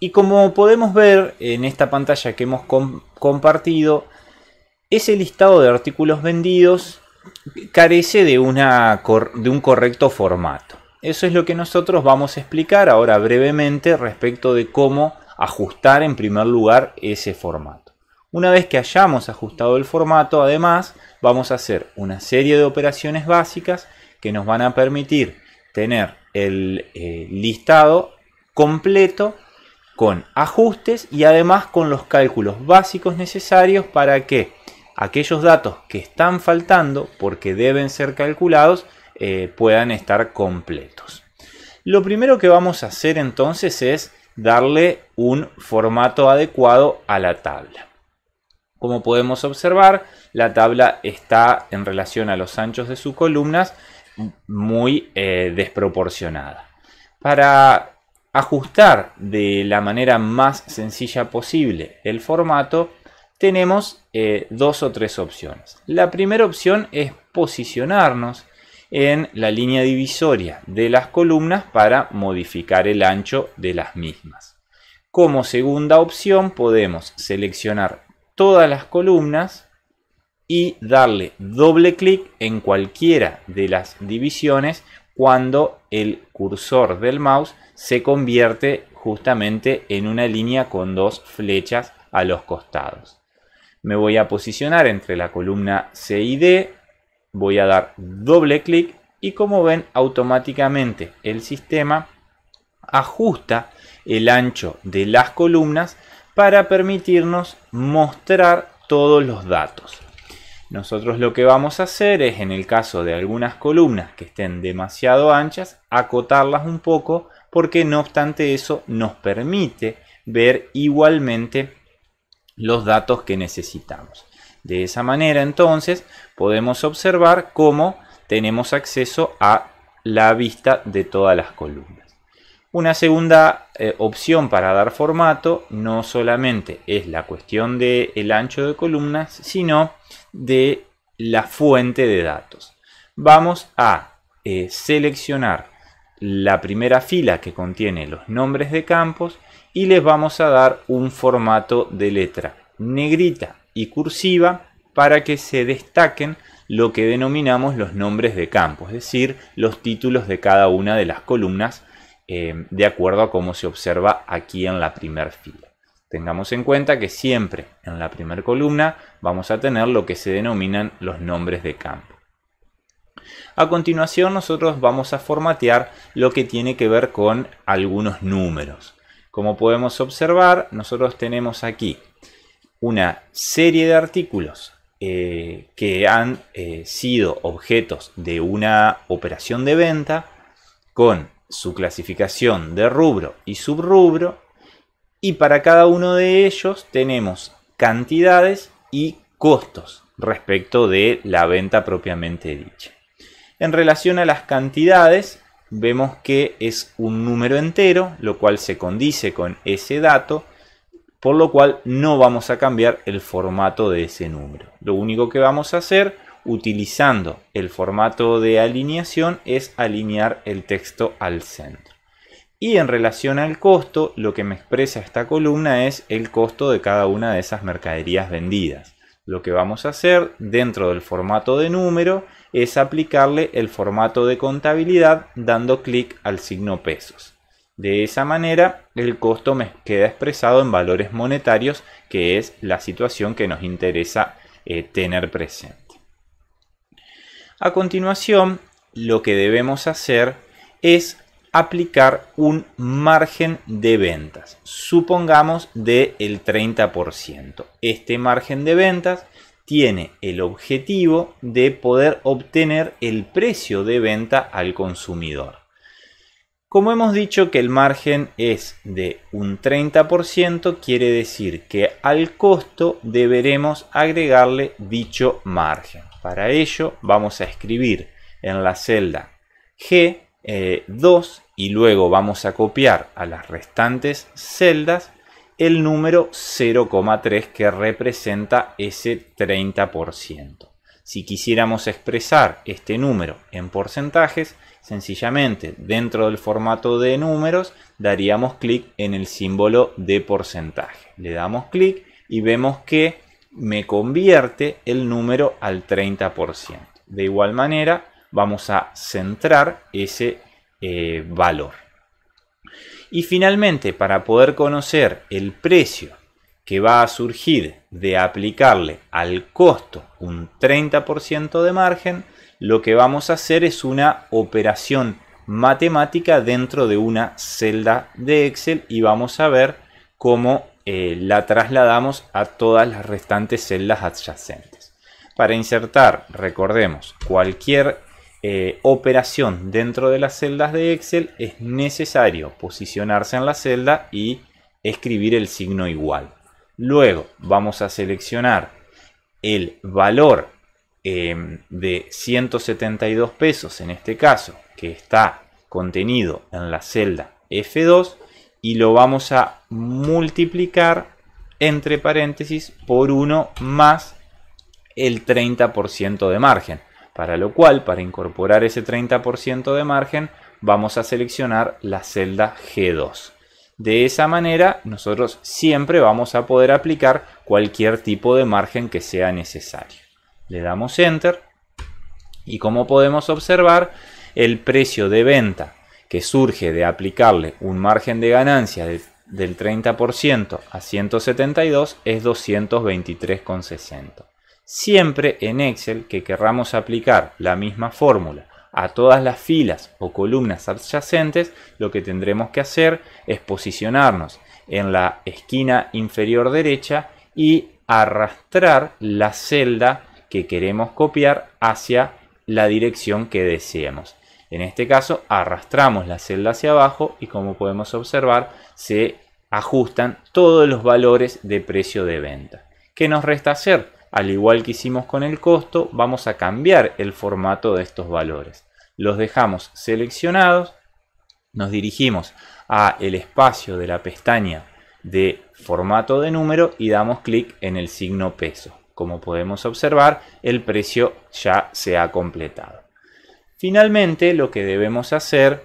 Y como podemos ver en esta pantalla que hemos compartido, ese listado de artículos vendidos carece de, un correcto formato. Eso es lo que nosotros vamos a explicar ahora brevemente respecto de cómo ajustar en primer lugar ese formato. Una vez que hayamos ajustado el formato, además, vamos a hacer una serie de operaciones básicas que nos van a permitir tener el eh, listado completo con ajustes y además con los cálculos básicos necesarios para que aquellos datos que están faltando, porque deben ser calculados, eh, puedan estar completos. Lo primero que vamos a hacer entonces es darle un formato adecuado a la tabla. Como podemos observar, la tabla está en relación a los anchos de sus columnas muy eh, desproporcionada. Para ajustar de la manera más sencilla posible el formato, tenemos eh, dos o tres opciones. La primera opción es posicionarnos en la línea divisoria de las columnas para modificar el ancho de las mismas. Como segunda opción podemos seleccionar todas las columnas y darle doble clic en cualquiera de las divisiones cuando el cursor del mouse se convierte justamente en una línea con dos flechas a los costados. Me voy a posicionar entre la columna C y D, voy a dar doble clic y como ven automáticamente el sistema ajusta el ancho de las columnas para permitirnos mostrar todos los datos. Nosotros lo que vamos a hacer es, en el caso de algunas columnas que estén demasiado anchas, acotarlas un poco porque no obstante eso nos permite ver igualmente los datos que necesitamos. De esa manera entonces podemos observar cómo tenemos acceso a la vista de todas las columnas. Una segunda eh, opción para dar formato no solamente es la cuestión del el ancho de columnas, sino de la fuente de datos. Vamos a eh, seleccionar la primera fila que contiene los nombres de campos y les vamos a dar un formato de letra negrita y cursiva para que se destaquen lo que denominamos los nombres de campo, es decir, los títulos de cada una de las columnas eh, de acuerdo a cómo se observa aquí en la primera fila. Tengamos en cuenta que siempre en la primera columna vamos a tener lo que se denominan los nombres de campo. A continuación nosotros vamos a formatear lo que tiene que ver con algunos números. Como podemos observar, nosotros tenemos aquí una serie de artículos eh, que han eh, sido objetos de una operación de venta con su clasificación de rubro y subrubro y para cada uno de ellos tenemos cantidades y costos respecto de la venta propiamente dicha. En relación a las cantidades, vemos que es un número entero, lo cual se condice con ese dato, por lo cual no vamos a cambiar el formato de ese número. Lo único que vamos a hacer utilizando el formato de alineación es alinear el texto al centro. Y en relación al costo, lo que me expresa esta columna es el costo de cada una de esas mercaderías vendidas. Lo que vamos a hacer dentro del formato de número es aplicarle el formato de contabilidad dando clic al signo pesos. De esa manera el costo me queda expresado en valores monetarios que es la situación que nos interesa eh, tener presente. A continuación lo que debemos hacer es aplicar un margen de ventas, supongamos del el 30%. Este margen de ventas tiene el objetivo de poder obtener el precio de venta al consumidor. Como hemos dicho que el margen es de un 30%, quiere decir que al costo deberemos agregarle dicho margen. Para ello vamos a escribir en la celda G 2 eh, y luego vamos a copiar a las restantes celdas el número 0,3 que representa ese 30%. Si quisiéramos expresar este número en porcentajes, sencillamente dentro del formato de números daríamos clic en el símbolo de porcentaje. Le damos clic y vemos que me convierte el número al 30%. De igual manera, vamos a centrar ese eh, valor. Y finalmente, para poder conocer el precio que va a surgir de aplicarle al costo un 30% de margen, lo que vamos a hacer es una operación matemática dentro de una celda de Excel y vamos a ver cómo eh, la trasladamos a todas las restantes celdas adyacentes. Para insertar, recordemos, cualquier eh, operación dentro de las celdas de Excel es necesario posicionarse en la celda y escribir el signo igual. Luego vamos a seleccionar el valor em, de 172 pesos en este caso que está contenido en la celda F2 y lo vamos a multiplicar entre paréntesis por 1 más el 30% de margen. Para lo cual, para incorporar ese 30% de margen, vamos a seleccionar la celda G2. De esa manera, nosotros siempre vamos a poder aplicar cualquier tipo de margen que sea necesario. Le damos Enter y como podemos observar, el precio de venta que surge de aplicarle un margen de ganancia del 30% a 172 es 223,60. Siempre en Excel que querramos aplicar la misma fórmula a todas las filas o columnas adyacentes, lo que tendremos que hacer es posicionarnos en la esquina inferior derecha y arrastrar la celda que queremos copiar hacia la dirección que deseemos. En este caso arrastramos la celda hacia abajo y como podemos observar se ajustan todos los valores de precio de venta. ¿Qué nos resta hacer? al igual que hicimos con el costo, vamos a cambiar el formato de estos valores. Los dejamos seleccionados, nos dirigimos a el espacio de la pestaña de formato de número y damos clic en el signo peso. Como podemos observar, el precio ya se ha completado. Finalmente, lo que debemos hacer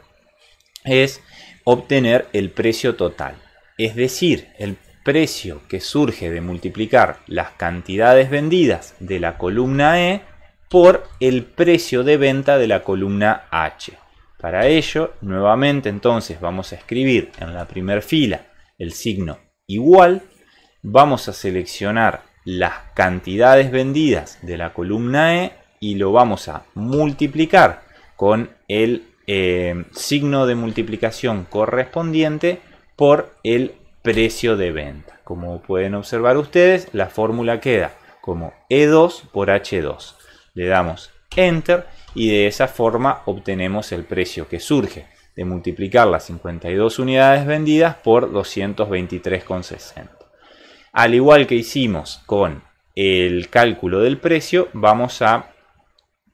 es obtener el precio total. Es decir, el precio que surge de multiplicar las cantidades vendidas de la columna E por el precio de venta de la columna H. Para ello, nuevamente entonces vamos a escribir en la primera fila el signo igual, vamos a seleccionar las cantidades vendidas de la columna E y lo vamos a multiplicar con el eh, signo de multiplicación correspondiente por el precio de venta. Como pueden observar ustedes, la fórmula queda como E2 por H2. Le damos Enter y de esa forma obtenemos el precio que surge de multiplicar las 52 unidades vendidas por 223,60. Al igual que hicimos con el cálculo del precio, vamos a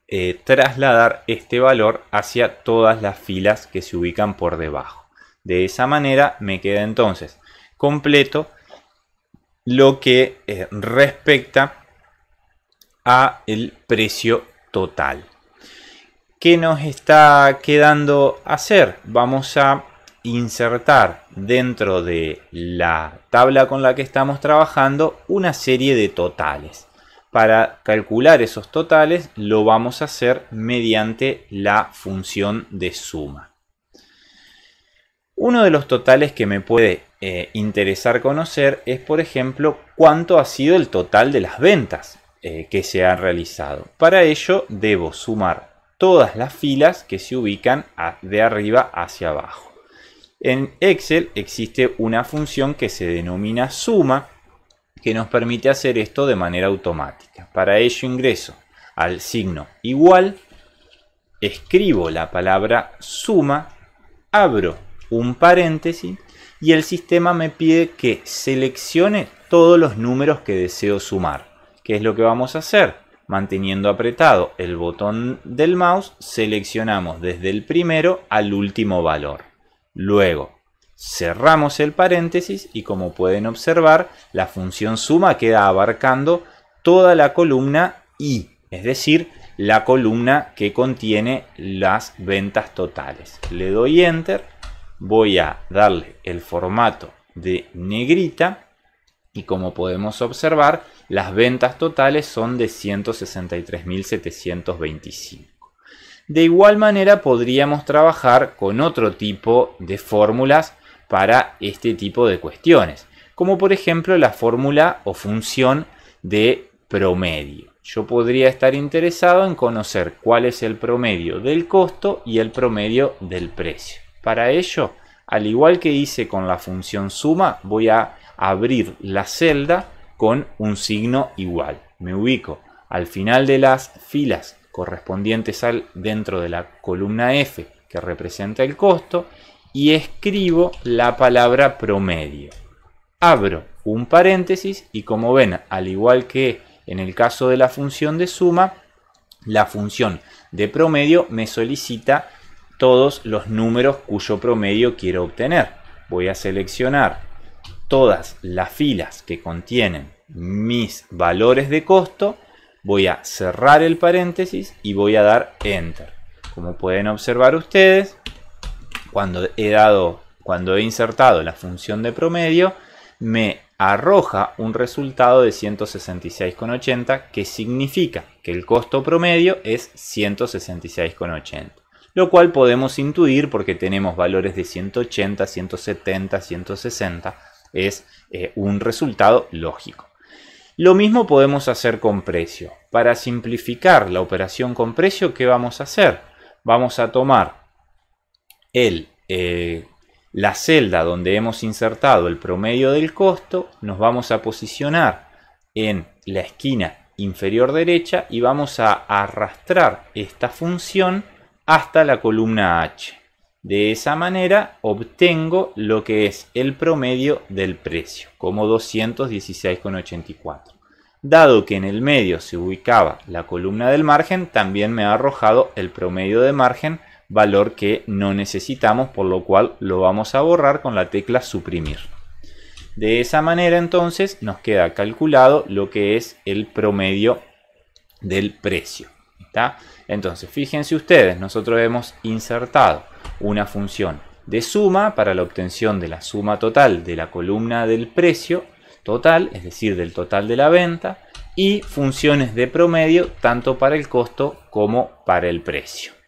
eh, trasladar este valor hacia todas las filas que se ubican por debajo. De esa manera me queda entonces completo lo que eh, respecta a el precio total. ¿Qué nos está quedando hacer? Vamos a insertar dentro de la tabla con la que estamos trabajando una serie de totales. Para calcular esos totales lo vamos a hacer mediante la función de suma. Uno de los totales que me puede eh, interesar conocer es, por ejemplo, cuánto ha sido el total de las ventas eh, que se han realizado. Para ello debo sumar todas las filas que se ubican de arriba hacia abajo. En Excel existe una función que se denomina suma que nos permite hacer esto de manera automática. Para ello ingreso al signo igual, escribo la palabra suma, abro un paréntesis y el sistema me pide que seleccione todos los números que deseo sumar. ¿Qué es lo que vamos a hacer? Manteniendo apretado el botón del mouse, seleccionamos desde el primero al último valor. Luego, cerramos el paréntesis y como pueden observar, la función suma queda abarcando toda la columna I, es decir, la columna que contiene las ventas totales. Le doy Enter voy a darle el formato de negrita y como podemos observar las ventas totales son de 163.725. De igual manera podríamos trabajar con otro tipo de fórmulas para este tipo de cuestiones, como por ejemplo la fórmula o función de promedio. Yo podría estar interesado en conocer cuál es el promedio del costo y el promedio del precio. Para ello, al igual que hice con la función suma, voy a abrir la celda con un signo igual. Me ubico al final de las filas correspondientes al dentro de la columna F que representa el costo y escribo la palabra promedio. Abro un paréntesis y como ven, al igual que en el caso de la función de suma, la función de promedio me solicita todos los números cuyo promedio quiero obtener. Voy a seleccionar todas las filas que contienen mis valores de costo, voy a cerrar el paréntesis y voy a dar Enter. Como pueden observar ustedes, cuando he dado, cuando he insertado la función de promedio, me arroja un resultado de 166,80 que significa que el costo promedio es 166,80 lo cual podemos intuir porque tenemos valores de 180, 170, 160, es eh, un resultado lógico. Lo mismo podemos hacer con precio. Para simplificar la operación con precio, ¿qué vamos a hacer? Vamos a tomar el, eh, la celda donde hemos insertado el promedio del costo, nos vamos a posicionar en la esquina inferior derecha y vamos a arrastrar esta función hasta la columna H. De esa manera obtengo lo que es el promedio del precio, como 216,84. Dado que en el medio se ubicaba la columna del margen, también me ha arrojado el promedio de margen, valor que no necesitamos, por lo cual lo vamos a borrar con la tecla suprimir. De esa manera entonces nos queda calculado lo que es el promedio del precio. Entonces, fíjense ustedes, nosotros hemos insertado una función de suma para la obtención de la suma total de la columna del precio total, es decir, del total de la venta, y funciones de promedio tanto para el costo como para el precio.